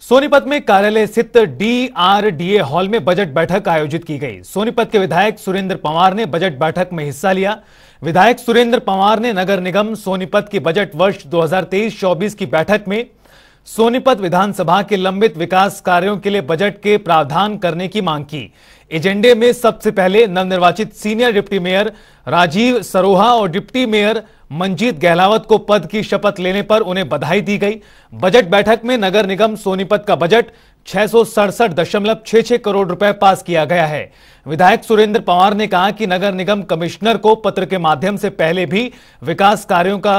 सोनीपत में कार्यालय स्थित डीआरडीए हॉल में बजट बैठक आयोजित की गई सोनीपत के विधायक सुरेंद्र पवार ने बजट बैठक में हिस्सा लिया विधायक सुरेंद्र पवार ने नगर निगम सोनीपत की बजट वर्ष 2023-24 की बैठक में सोनीपत विधानसभा के लंबित विकास कार्यों के लिए बजट के प्रावधान करने की मांग की एजेंडे में सबसे पहले नवनिर्वाचित senior deputy mayor Rajeev Saroha और डिप्टी मेयर मंजीत गहलावत को पद की शपथ लेने पर उन्हें बधाई दी गई बजट बैठक में नगर निगम सोनीपत का बजट छह करोड़ रुपए पास किया गया है विधायक सुरेंद्र पवार ने कहा कि नगर निगम कमिश्नर को पत्र के माध्यम से पहले भी विकास कार्यों का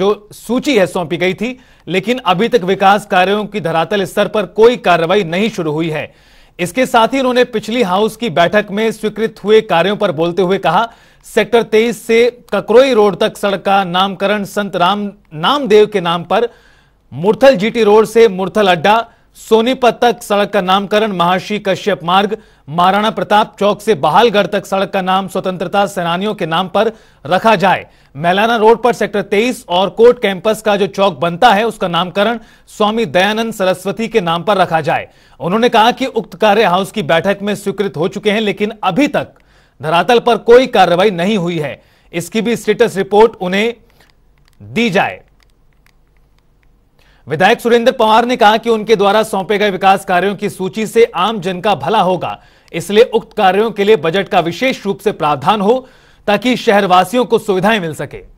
जो सूची है सौंपी गई थी लेकिन अभी तक विकास कार्यों की धरातल स्तर पर कोई कार्रवाई नहीं शुरू हुई है इसके साथ ही उन्होंने पिछली हाउस की बैठक में स्वीकृत हुए कार्यों पर बोलते हुए कहा सेक्टर 23 से ककरोई रोड तक सड़क का नामकरण संत राम नामदेव के नाम पर मुरथल जीटी रोड से मुरथल अड्डा सोनीपत तक सड़क का नामकरण महर्षि कश्यप मार्ग महाराणा प्रताप चौक से बहालगढ़ तक सड़क का नाम स्वतंत्रता सेनानियों के नाम पर रखा जाए मैलाना रोड पर सेक्टर 23 और कोर्ट कैंपस का जो चौक बनता है उसका नामकरण स्वामी दयानंद सरस्वती के नाम पर रखा जाए उन्होंने कहा कि उक्त कार्य हाउस की बैठक में स्वीकृत हो चुके हैं लेकिन अभी तक धरातल पर कोई कार्रवाई नहीं हुई है इसकी भी स्टेटस रिपोर्ट उन्हें दी जाए विधायक सुरेंद्र पवार ने कहा कि उनके द्वारा सौंपे गए विकास कार्यों की सूची से आम जन का भला होगा इसलिए उक्त कार्यों के लिए बजट का विशेष रूप से प्रावधान हो ताकि शहरवासियों को सुविधाएं मिल सके